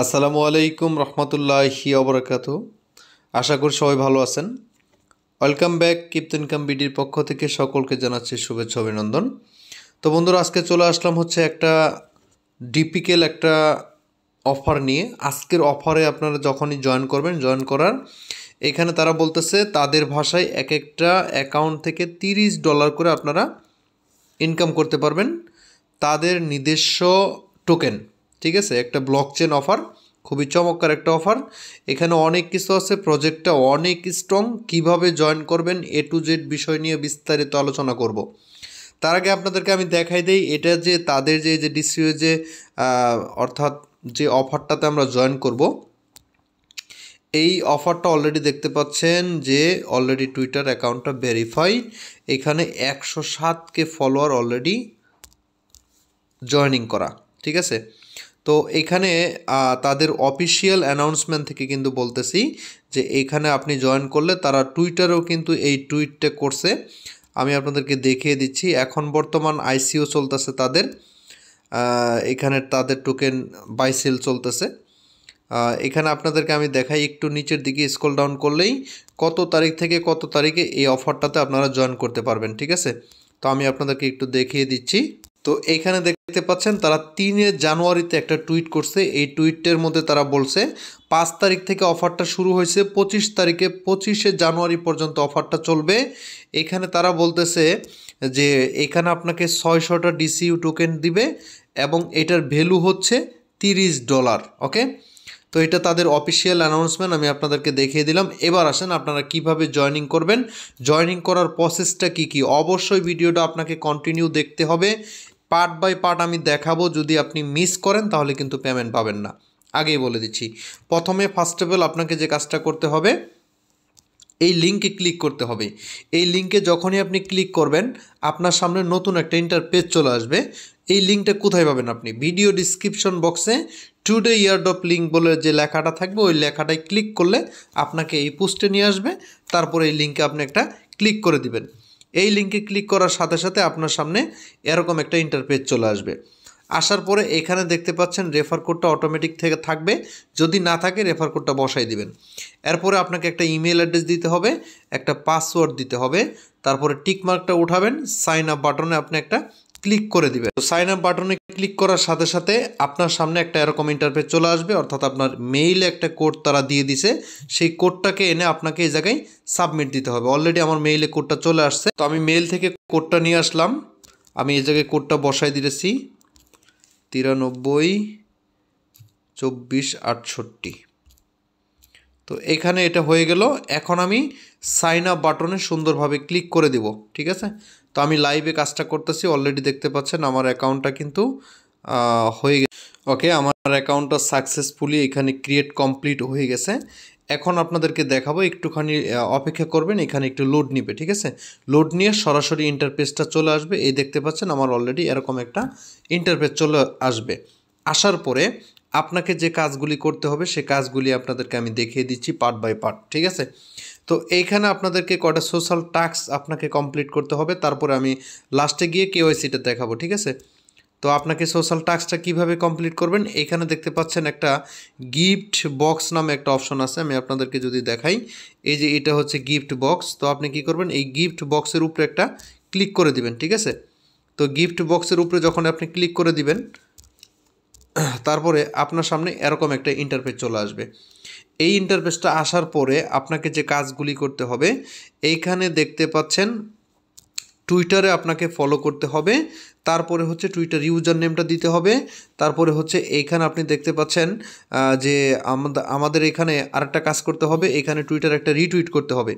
আসসালামু আলাইকুম রহমতুল্লাহি অবরাকাত আশা করি সবাই ভালো আছেন ওয়েলকাম ব্যাক কিপ্ত ইনকাম বিডির পক্ষ থেকে সকলকে জানাচ্ছি শুভেচ্ছা অভিনন্দন তো বন্ধুরা আজকে চলে আসলাম হচ্ছে একটা ডিপিকেল একটা অফার নিয়ে আজকের অফারে আপনারা যখনই জয়েন করবেন জয়েন করার এখানে তারা বলতেছে তাদের ভাষায় এক একটা অ্যাকাউন্ট থেকে তিরিশ ডলার করে আপনারা ইনকাম করতে পারবেন তাদের নিজস্ব টোকেন ঠিক আছে একটা ব্লক চেন অফার খুবই চমৎকার একটা অফার এখানে অনেক কিছু আছে প্রজেক্টটা অনেক স্ট্রং কিভাবে জয়েন করবেন এ টু জেড বিষয় নিয়ে বিস্তারিত আলোচনা করব। তার আগে আপনাদেরকে আমি দেখাই দিই এটা যে তাদের যে যে ডিসিও যে অর্থাৎ যে অফারটাতে আমরা জয়েন করব। এই অফারটা অলরেডি দেখতে পাচ্ছেন যে অলরেডি টুইটার অ্যাকাউন্টটা ভেরিফাই এখানে একশো সাতকে ফলোয়ার অলরেডি জয়নিং করা ঠিক আছে তো এখানে তাদের অফিসিয়াল অ্যানাউন্সমেন্ট থেকে কিন্তু বলতেছি যে এইখানে আপনি জয়েন করলে তারা টুইটারেও কিন্তু এই টুইটটা করছে আমি আপনাদেরকে দেখিয়ে দিচ্ছি এখন বর্তমান আইসিও চলতেছে তাদের এখানে তাদের টোকেন বাইসেল চলতেছে এখানে আপনাদেরকে আমি দেখাই একটু নিচের দিকে স্কল ডাউন করলেই কত তারিখ থেকে কত তারিখে এই অফারটাতে আপনারা জয়েন করতে পারবেন ঠিক আছে তো আমি আপনাদেরকে একটু দেখিয়ে দিচ্ছি তো এখানে দেখতে পাচ্ছেন তারা তিনে জানুয়ারিতে একটা টুইট করছে এই টুইটের মধ্যে তারা বলছে পাঁচ তারিখ থেকে অফারটা শুরু হয়েছে পঁচিশ তারিখে পঁচিশে জানুয়ারি পর্যন্ত অফারটা চলবে এখানে তারা বলতেছে যে এখানে আপনাকে ছটা ডিসিউ টোকেন দিবে এবং এটার ভ্যালু হচ্ছে তিরিশ ডলার ওকে তো এটা তাদের অফিসিয়াল অ্যানাউন্সমেন্ট আমি আপনাদেরকে দেখিয়ে দিলাম এবার আসেন আপনারা কিভাবে জয়নিং করবেন জয়নিং করার প্রসেসটা কি কি অবশ্যই ভিডিওটা আপনাকে কন্টিনিউ দেখতে হবে পার্ট বাই পার্ট আমি দেখাবো যদি আপনি মিস করেন তাহলে কিন্তু পেমেন্ট পাবেন না আগেই বলে দিচ্ছি প্রথমে ফার্স্ট অফ অল আপনাকে যে কাজটা করতে হবে এই লিঙ্কে ক্লিক করতে হবে এই লিঙ্কে যখনই আপনি ক্লিক করবেন আপনার সামনে নতুন একটা ইন্টার পেজ চলে আসবে এই লিঙ্কটা কোথায় পাবেন আপনি ভিডিও ডিসক্রিপশন বক্সে টুডে ডপ লিঙ্ক বলে যে লেখাটা থাকবে ওই লেখাটায় ক্লিক করলে আপনাকে এই পোস্টে নিয়ে আসবে তারপরে এই লিঙ্কে আপনি একটা ক্লিক করে দিবেন এই লিঙ্কে ক্লিক করার সাথে সাথে আপনার সামনে এরকম একটা ইন্টারপেজ চলে আসবে আসার পরে এখানে দেখতে পাচ্ছেন রেফার কোডটা অটোমেটিক থেকে থাকবে যদি না থাকে রেফার কোডটা বসাই দিবেন এরপরে আপনাকে একটা ইমেল অ্যাড্রেস দিতে হবে একটা পাসওয়ার্ড দিতে হবে তারপরে টিকমার্কটা উঠাবেন সাইন আপ বাটনে আপনি একটা ক্লিক করে দেবেন তো সাইন আপ বাটনে ক্লিক করার সাথে সাথে আপনার সামনে একটা এরকম ইন্টারফেস চলে আসবে অর্থাৎ আপনার মেইলে একটা কোড তারা দিয়ে দিছে সেই কোডটাকে এনে আপনাকে এই জায়গায় সাবমিট দিতে হবে অলরেডি আমার মেইলে কোডটা চলে আসছে তো আমি মেইল থেকে কোডটা নিয়ে আসলাম আমি এই জায়গায় কোডটা বসাই দিয়েছি তিরানব্বই চব্বিশ আটষট্টি তো এখানে এটা হয়ে গেল এখন আমি সাইন আপ বাটনে সুন্দরভাবে ক্লিক করে দিব ঠিক আছে তো আমি লাইভে কাজটা করতেছি অলরেডি দেখতে পাচ্ছেন আমার অ্যাকাউন্টটা কিন্তু হয়ে গেছে ওকে আমার অ্যাকাউন্টটা সাকসেসফুলি এখানে ক্রিয়েট কমপ্লিট হয়ে গেছে এখন আপনাদেরকে দেখাবো একটুখানি অপেক্ষা করবেন এখানে একটু লোড নিবে ঠিক আছে লোড নিয়ে সরাসরি ইন্টারপেসটা চলে আসবে এই দেখতে পাচ্ছেন আমার অলরেডি এরকম একটা ইন্টারপেস চলে আসবে আসার পরে আপনাকে যে কাজগুলি করতে হবে সে কাজগুলি আপনাদেরকে আমি দেখিয়ে দিচ্ছি পার্ট বাই পার্ট ঠিক আছে তো এইখানে আপনাদেরকে কটা সোশ্যাল টাস্ক আপনাকে কমপ্লিট করতে হবে তারপরে আমি লাস্টে গিয়ে কেওয়াইসিটা দেখাবো ঠিক আছে তো আপনাকে সোশ্যাল টাস্কটা কিভাবে কমপ্লিট করবেন এখানে দেখতে পাচ্ছেন একটা গিফট বক্স নামে একটা অপশন আছে আমি আপনাদেরকে যদি দেখাই এই যে এটা হচ্ছে গিফট বক্স তো আপনি কি করবেন এই গিফট বক্সের উপরে একটা ক্লিক করে দিবেন ঠিক আছে তো গিফট বক্সের উপরে যখন আপনি ক্লিক করে দিবেন তারপরে আপনার সামনে এরকম একটা ইন্টারফেস চলে আসবে এই ইন্টারফেসটা আসার পরে আপনাকে যে কাজগুলি করতে হবে এইখানে দেখতে পাচ্ছেন টুইটারে আপনাকে ফলো করতে হবে তারপরে হচ্ছে টুইটার ইউজার নেমটা দিতে হবে তারপরে হচ্ছে এইখানে আপনি দেখতে পাচ্ছেন যে আমাদের এখানে আরেকটা কাজ করতে হবে এখানে টুইটার একটা রিটুইট করতে হবে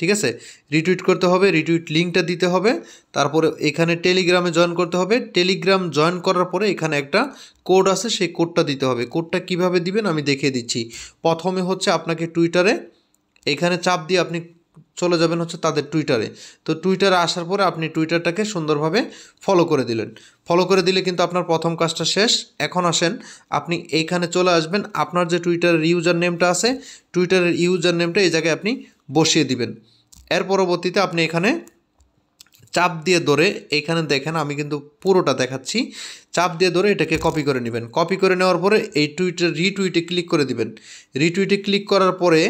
ঠিক আছে রিটুইট করতে হবে রিটুইট লিঙ্কটা দিতে হবে তারপরে এখানে টেলিগ্রামে জয়েন করতে হবে টেলিগ্রাম জয়েন করার পরে এখানে একটা কোড আছে সেই কোডটা দিতে হবে কোডটা কিভাবে দিবেন আমি দেখিয়ে দিচ্ছি প্রথমে হচ্ছে আপনাকে টুইটারে এখানে চাপ দিয়ে আপনি চলে যাবেন হচ্ছে তাদের টুইটারে তো টুইটারে আসার পরে আপনি টুইটারটাকে সুন্দরভাবে ফলো করে দিলেন ফলো করে দিলে কিন্তু আপনার প্রথম কাজটা শেষ এখন আসেন আপনি এইখানে চলে আসবেন আপনার যে টুইটারের ইউজার নেমটা আছে টুইটারের ইউজার নেমটা এই জায়গায় আপনি বসিয়ে দিবেন এর পরবর্তীতে আপনি এখানে চাপ দিয়ে ধরে এইখানে দেখেন আমি কিন্তু পুরোটা দেখাচ্ছি চাপ দিয়ে ধরে এটাকে কপি করে নেবেন কপি করে নেওয়ার পরে এই টুইটে রিটুইটে ক্লিক করে দিবেন রিটুইটে ক্লিক করার পরে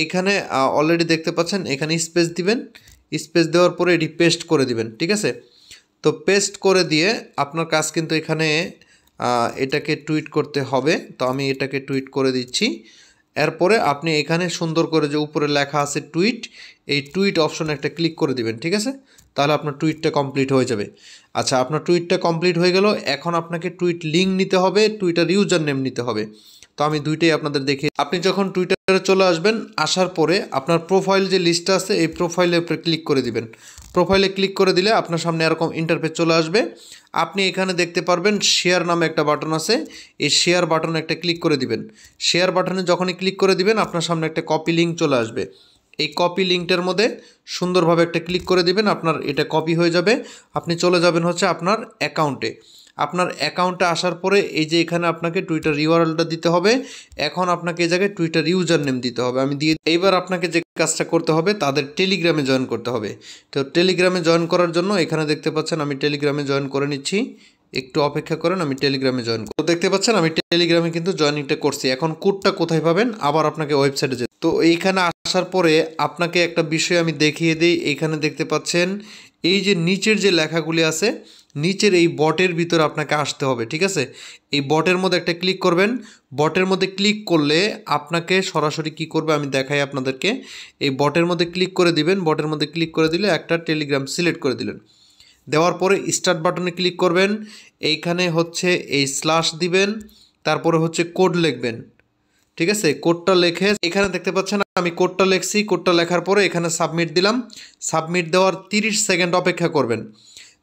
এইখানে অলরেডি দেখতে পাচ্ছেন এখানে স্পেস দিবেন স্পেস দেওয়ার পরে এটি পেস্ট করে দিবেন ঠিক আছে তো পেস্ট করে দিয়ে আপনার কাজ কিন্তু এখানে এটাকে টুইট করতে হবে তো আমি এটাকে টুইট করে দিচ্ছি এরপরে আপনি এখানে সুন্দর করে যে উপরে লেখা আছে টুইট এই টুইট অপশন একটা ক্লিক করে দিবেন ঠিক আছে তাহলে আপনার টুইটটা কমপ্লিট হয়ে যাবে আচ্ছা আপনার টুইটটা কমপ্লিট হয়ে গেল এখন আপনাকে টুইট লিঙ্ক নিতে হবে টুইটার ইউজার নেম নিতে হবে তো আমি দুইটাই আপনাদের দেখি আপনি যখন টুইটারে চলে আসবেন আসার পরে আপনার প্রোফাইল যে লিস্টটা আছে এই প্রোফাইলের উপরে ক্লিক করে দিবেন প্রোফাইলে ক্লিক করে দিলে আপনার সামনে এরকম ইন্টারফেস চলে আসবে আপনি এখানে দেখতে পারবেন শেয়ার নামে একটা বাটন আছে এই শেয়ার বাটনে একটা ক্লিক করে দিবেন শেয়ার বাটনে যখনই ক্লিক করে দিবেন আপনার সামনে একটা কপি লিঙ্ক চলে আসবে এই কপি লিঙ্কটার মধ্যে সুন্দরভাবে একটা ক্লিক করে দিবেন আপনার এটা কপি হয়ে যাবে আপনি চলে যাবেন হচ্ছে আপনার অ্যাকাউন্টে আপনার অ্যাকাউন্টে আসার পরে এই যে এখানে আপনাকে টুইটার ইউআরএলটা দিতে হবে এখন আপনাকে এই জায়গায় টুইটার ইউজার নেম দিতে হবে আমি দিয়ে এইবার আপনাকে যে কাজটা করতে হবে তাদের টেলিগ্রামে জয়েন করতে হবে তো টেলিগ্রামে জয়েন করার জন্য এখানে দেখতে পাচ্ছেন আমি টেলিগ্রামে জয়েন করে নিচ্ছি একটু অপেক্ষা করেন আমি টেলিগ্রামে জয়েন তো দেখতে পাচ্ছেন আমি টেলিগ্রামে কিন্তু জয়েনিংটা করছি এখন কোডটা কোথায় পাবেন আবার আপনাকে ওয়েবসাইটে যেতে তো এইখানে আসার পরে আপনাকে একটা বিষয় আমি দেখিয়ে দিই এইখানে দেখতে পাচ্ছেন এই যে নিচের যে লেখাগুলি আছে নিচের এই বটের ভিতরে আপনাকে আসতে হবে ঠিক আছে এই বটের মধ্যে একটা ক্লিক করবেন বটের মধ্যে ক্লিক করলে আপনাকে সরাসরি কি করবে আমি দেখাই আপনাদেরকে এই বটের মধ্যে ক্লিক করে দিবেন বটের মধ্যে ক্লিক করে দিলে একটা টেলিগ্রাম সিলেক্ট করে দিলেন দেওয়ার পরে স্টার্ট বাটনে ক্লিক করবেন এইখানে হচ্ছে এই স্ল্যাশ দিবেন তারপরে হচ্ছে কোড লিখবেন ঠিক আছে কোডটা লেখে এখানে দেখতে পাচ্ছেন আমি কোডটা লেখছি কোডটা লেখার পরে এখানে সাবমিট দিলাম সাবমিট দেওয়ার 30 সেকেন্ড অপেক্ষা করবেন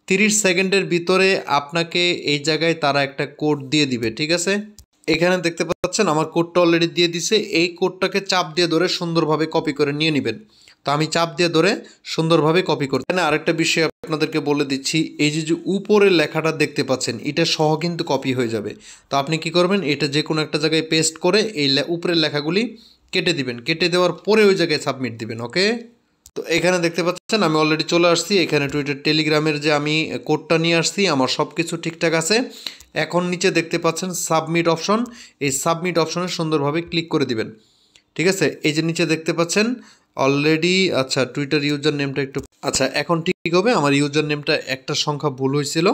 30 সেকেন্ডের ভিতরে আপনাকে এই জায়গায় তারা একটা কোড দিয়ে দিবে ঠিক আছে এখানে দেখতে পাচ্ছেন আমার কোডটা অলরেডি দিয়ে দিছে এই কোডটাকে চাপ দিয়ে ধরে সুন্দরভাবে কপি করে নিয়ে নেবেন তো আমি চাপ দিয়ে ধরে সুন্দরভাবে কপি করতে না আরেকটা বিষয় আপনাদেরকে বলে দিচ্ছি এই যে যে উপরের লেখাটা দেখতে পাচ্ছেন এটা সহ কিন্তু কপি হয়ে যাবে তো আপনি কি করবেন এটা যে কোনো একটা জায়গায় পেস্ট করে এই উপরের লেখাগুলি কেটে দিবেন কেটে দেওয়ার পরে ওই জায়গায় সাবমিট দিবেন ওকে তো এখানে দেখতে পাচ্ছেন আমি অলরেডি চলে আসছি এখানে টুইটার টেলিগ্রামের যে আমি কোডটা নিয়ে আসছি আমার সব কিছু ঠিকঠাক আছে এখন নিচে দেখতে পাচ্ছেন সাবমিট অপশন এই সাবমিট অপশনে সুন্দরভাবে ক্লিক করে দিবেন ঠিক আছে এই যে নিচে দেখতে পাচ্ছেন অলরেডি আচ্ছা টুইটার ইউজার নেমটা একটু আচ্ছা এখন ঠিক হবে আমার ইউজার নেমটা একটা সংখ্যা ভুল হয়েছিল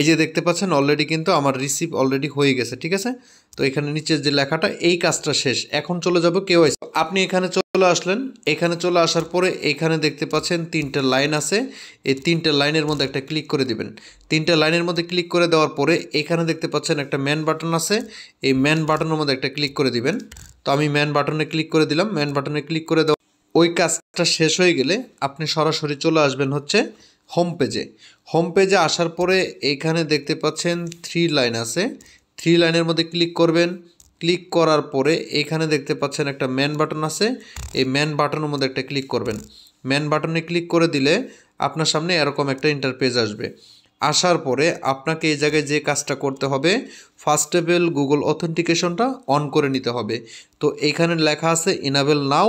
এই যে দেখতে পাচ্ছেন অলরেডি কিন্তু আমার রিসিভ অলরেডি হয়ে গেছে ঠিক আছে তো এখানে নিচের যে লেখাটা এই কাজটা শেষ এখন চলে যাবো কেউ আপনি এখানে চলে আসলেন এখানে চলে আসার পরে এখানে দেখতে পাচ্ছেন তিনটে লাইন আছে এই তিনটে লাইনের মধ্যে একটা ক্লিক করে দিবেন তিনটে লাইনের মধ্যে ক্লিক করে দেওয়ার পরে এখানে দেখতে পাচ্ছেন একটা ম্যান বাটন আছে এই ম্যান বাটনের মধ্যে একটা ক্লিক করে দিবেন তো আমি ম্যান বাটনে ক্লিক করে দিলাম ম্যান বাটনে ক্লিক করে দেওয়া ওই কাজটা শেষ হয়ে গেলে আপনি সরাসরি চলে আসবেন হচ্ছে হোম পেজে হোম পেজে আসার পরে এখানে দেখতে পাচ্ছেন থ্রি লাইন আছে থ্রি লাইনের মধ্যে ক্লিক করবেন ক্লিক করার পরে এখানে দেখতে পাচ্ছেন একটা ম্যান বাটন আছে এই ম্যান বাটনের মধ্যে একটা ক্লিক করবেন ম্যান বাটনে ক্লিক করে দিলে আপনার সামনে এরকম একটা ইন্টারপেজ আসবে আসার পরে আপনাকে এই জায়গায় যে কাজটা করতে হবে ফার্স্ট গুগল অথেন্টিকেশনটা অন করে নিতে হবে তো এইখানে লেখা আছে ইনাবেল নাও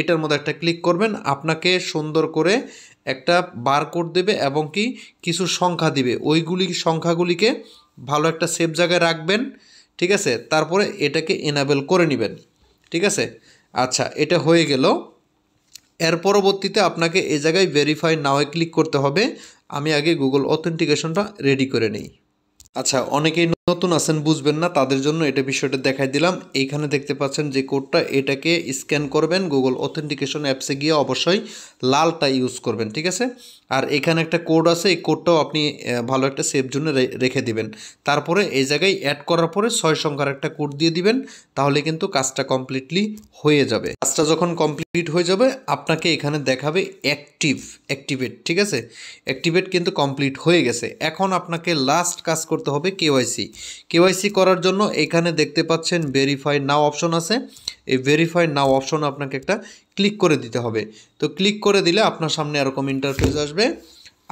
এটার মধ্যে একটা ক্লিক করবেন আপনাকে সুন্দর করে একটা বারকোড দেবে এবং কি কিছু সংখ্যা দিবে ওইগুলি সংখ্যাগুলিকে ভালো একটা সেফ জায়গায় রাখবেন ঠিক আছে তারপরে এটাকে এনাবেল করে নেবেন ঠিক আছে আচ্ছা এটা হয়ে গেল এর পরবর্তীতে আপনাকে এ জায়গায় ভেরিফাই নাও ক্লিক করতে হবে আমি আগে গুগল অথেন্টিকেশনটা রেডি করে নিই আচ্ছা অনেকেই নতুন আছেন বুঝবেন না তাদের জন্য এটা বিষয়টা দেখাই দিলাম এইখানে দেখতে পাচ্ছেন যে কোডটা এটাকে স্ক্যান করবেন গুগল অথেন্টিকেশন অ্যাপসে গিয়ে অবশ্যই লালটা ইউজ করবেন ঠিক আছে আর এখানে একটা কোড আছে এই কোডটাও আপনি ভালো একটা সেভ জন্য রেখে দিবেন তারপরে এই জায়গায় অ্যাড করার পরে ছয় সংখ্যার একটা কোড দিয়ে দিবেন তাহলে কিন্তু কাজটা কমপ্লিটলি হয়ে যাবে কাজটা যখন কমপ্লিট হয়ে যাবে আপনাকে এখানে দেখাবে অ্যাক্টিভ অ্যাক্টিভেট ঠিক আছে অ্যাক্টিভেট কিন্তু কমপ্লিট হয়ে গেছে এখন আপনাকে লাস্ট কাজ করতে হবে কেওয়াইসি কেওয়াইসি করার জন্য এখানে দেখতে পাচ্ছেন ভেরিফাই নাও অপশন আছে এই ভেরিফাই নাও অপশন আপনাকে একটা ক্লিক করে দিতে হবে তো ক্লিক করে দিলে আপনার সামনে এরকম ইন্টারফেস আসবে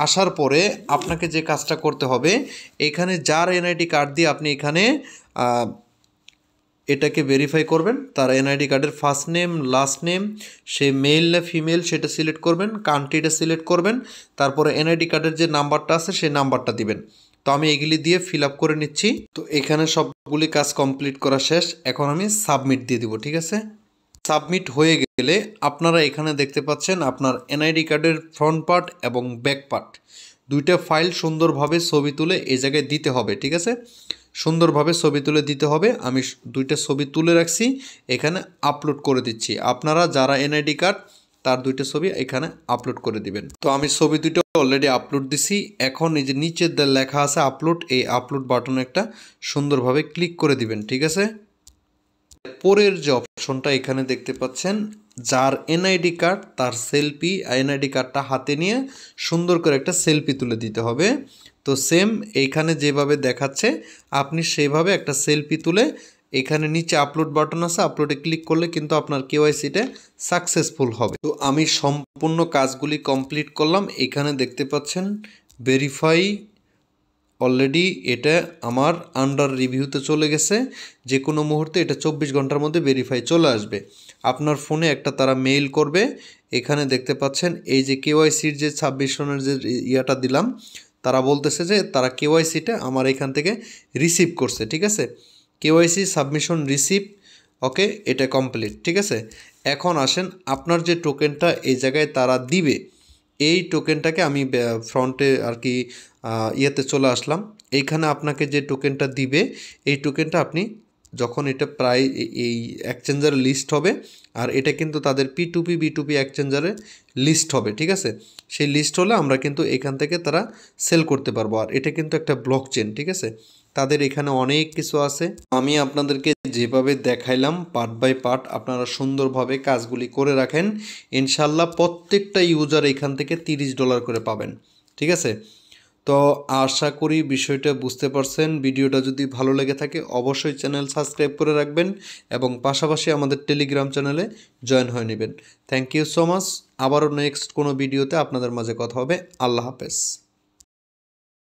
আসার পরে আপনাকে যে কাজটা করতে হবে এখানে যার এনআইডি কার্ড দিয়ে আপনি এখানে এটাকে ভেরিফাই করবেন তার এনআইডি কার্ডের ফার্স্ট নেম লাস্ট নেম সে মেল না ফিমেল সেটা সিলেক্ট করবেন কান্ট্রিটা সিলেক্ট করবেন তারপরে এনআইডি কার্ডের যে নাম্বারটা আছে সেই নাম্বারটা দিবেন তো আমি এগুলি দিয়ে ফিল আপ করে নিচ্ছি তো এখানে সবগুলি কাজ কমপ্লিট করা শেষ এখন আমি সাবমিট দিয়ে দিব ঠিক আছে সাবমিট হয়ে গেলে আপনারা এখানে দেখতে পাচ্ছেন আপনার এনআইডি কার্ডের ফ্রন্ট পার্ট এবং ব্যাক পার্ট দুইটা ফাইল সুন্দরভাবে ছবি তুলে এই জায়গায় দিতে হবে ঠিক আছে সুন্দরভাবে ছবি তুলে দিতে হবে আমি দুইটা ছবি তুলে রাখছি এখানে আপলোড করে দিচ্ছি আপনারা যারা এনআইডি কার্ড তার দুইটা ছবি এখানে আপলোড করে দিবেন তো আমি ছবি দুটো অলরেডি আপলোড দিছি এখন এই যে নিচের লেখা আছে আপলোড এই আপলোড বাটনে একটা সুন্দরভাবে ক্লিক করে দিবেন ঠিক আছে পরের যে অপশনটা এখানে দেখতে পাচ্ছেন যার এনআইডি কার্ড তার সেলফি এনআইডি কার্ডটা হাতে নিয়ে সুন্দর করে একটা সেলফি তুলে দিতে হবে তো সেম এইখানে যেভাবে দেখাচ্ছে আপনি সেভাবে একটা সেলফি তুলে এখানে নিচে আপলোড বাটন আছে আপলোডে ক্লিক করলে কিন্তু আপনার কেওয়াইসিটা সাকসেসফুল হবে তো আমি সম্পূর্ণ কাজগুলি কমপ্লিট করলাম এখানে দেখতে পাচ্ছেন ভেরিফাই অলরেডি এটা আমার আন্ডার রিভিউতে চলে গেছে যে কোনো মুহূর্তে এটা চব্বিশ ঘন্টার মধ্যে ভেরিফাই চলে আসবে আপনার ফোনে একটা তারা মেইল করবে এখানে দেখতে পাচ্ছেন এই যে কেওয়াইসির যে ছাব্বিশ সনের যে ইয়াটা দিলাম তারা বলতেছে যে তারা কেওয়াইসিটা আমার এখান থেকে রিসিভ করছে ঠিক আছে কেওয়াইসি সাবমিশন রিসিপ ওকে এটা কমপ্লিট ঠিক আছে এখন আসেন আপনার যে টোকেনটা এই জায়গায় তারা দিবে এই টোকেনটাকে আমি ফ্রন্টে আর কি ইয়েতে চলে আসলাম এইখানে আপনাকে যে টোকেনটা দিবে এই টোকেনটা আপনি যখন এটা প্রায় এই এক্সচেঞ্জারে লিস্ট হবে আর এটা কিন্তু তাদের P to P B to P list হবে ঠিক আছে সেই লিস্ট হলে আমরা কিন্তু এখান থেকে তারা সেল করতে পারবো আর এটা কিন্তু একটা ব্লক চেন ঠিক আছে তাদের এখানে অনেক কিছু আছে আমি আপনাদেরকে যেভাবে দেখাইলাম পার্ট বাই পার্ট আপনারা সুন্দরভাবে কাজগুলি করে রাখেন ইনশাল্লাহ প্রত্যেকটা ইউজার এখান থেকে 30 ডলার করে পাবেন ঠিক আছে তো আশা করি বিষয়টা বুঝতে পারছেন ভিডিওটা যদি ভালো লেগে থাকে অবশ্যই চ্যানেল সাবস্ক্রাইব করে রাখবেন এবং পাশাপাশি আমাদের টেলিগ্রাম চ্যানেলে জয়েন হয়ে নেবেন থ্যাংক ইউ সো মাচ আবারও নেক্সট কোনো ভিডিওতে আপনাদের মাঝে কথা হবে আল্লাহ হাফেজ